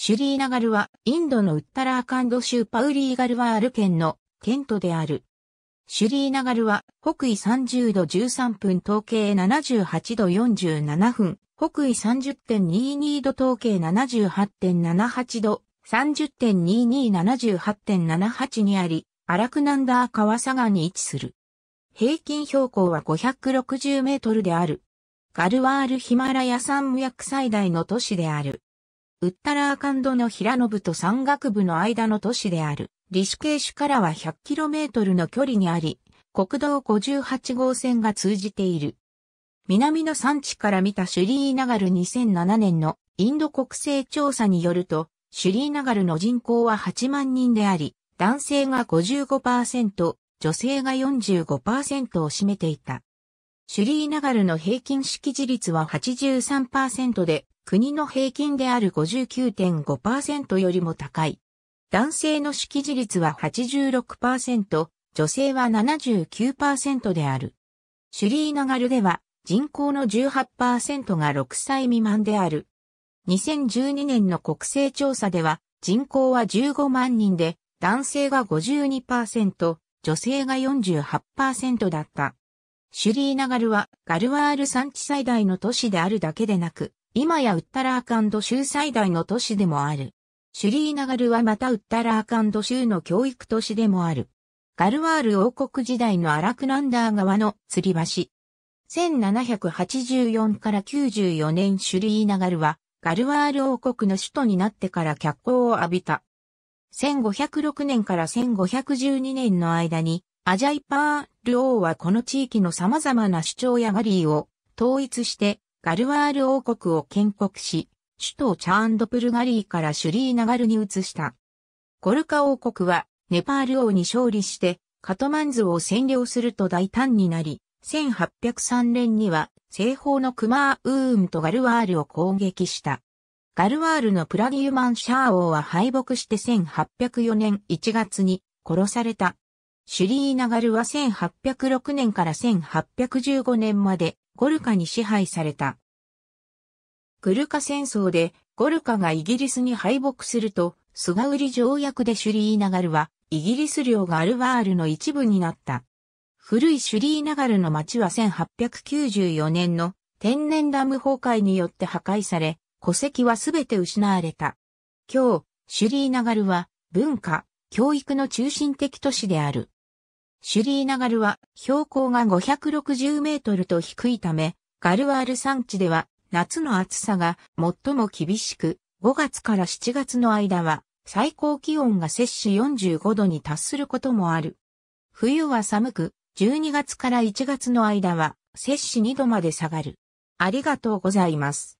シュリーナガルはインドのウッタラーカンド州パウリーガルワール県の県都である。シュリーナガルは北緯30度13分統計78度47分、北緯30.22度統計78.78度、30.2278.78にあり、アラクナンダー川佐川に位置する。平均標高は560メートルである。ガルワールヒマラヤ山脈最大の都市である。ウッタラーカンドの平野部と山岳部の間の都市である、リシュケーシュからは 100km の距離にあり、国道58号線が通じている。南の山地から見たシュリーナガル2007年のインド国勢調査によると、シュリーナガルの人口は8万人であり、男性が55%、女性が45%を占めていた。シュリーナガルの平均識字率は83%で、国の平均である59.5%よりも高い。男性の識字率は86%、女性は79%である。シュリーナガルでは人口の18%が6歳未満である。2012年の国勢調査では人口は15万人で男性が52%、女性が48%だった。シュリーナガルはガルワール山地最大の都市であるだけでなく、今やウッタラーカンド州最大の都市でもある。シュリーナガルはまたウッタラーカンド州の教育都市でもある。ガルワール王国時代のアラクナンダー川の吊り橋。1784から94年シュリーナガルはガルワール王国の首都になってから脚光を浴びた。1506年から1512年の間にアジャイパール王はこの地域の様々な主張やガリーを統一してガルワール王国を建国し、首都チャーンドプルガリーからシュリーナガルに移した。ゴルカ王国はネパール王に勝利してカトマンズを占領すると大胆になり、1803年には西方のクマーウーンとガルワールを攻撃した。ガルワールのプラギュマンシャー王は敗北して1804年1月に殺された。シュリーナガルは1806年から1815年までゴルカに支配された。グルカ戦争でゴルカがイギリスに敗北すると、スガウリ条約でシュリーナガルはイギリス領がアルワールの一部になった。古いシュリーナガルの町は1894年の天然ダム崩壊によって破壊され、戸籍はすべて失われた。今日、シュリーナガルは文化、教育の中心的都市である。シュリーナガルは標高が560メートルと低いため、ガルワール山地では夏の暑さが最も厳しく、5月から7月の間は最高気温が摂氏45度に達することもある。冬は寒く、12月から1月の間は摂氏2度まで下がる。ありがとうございます。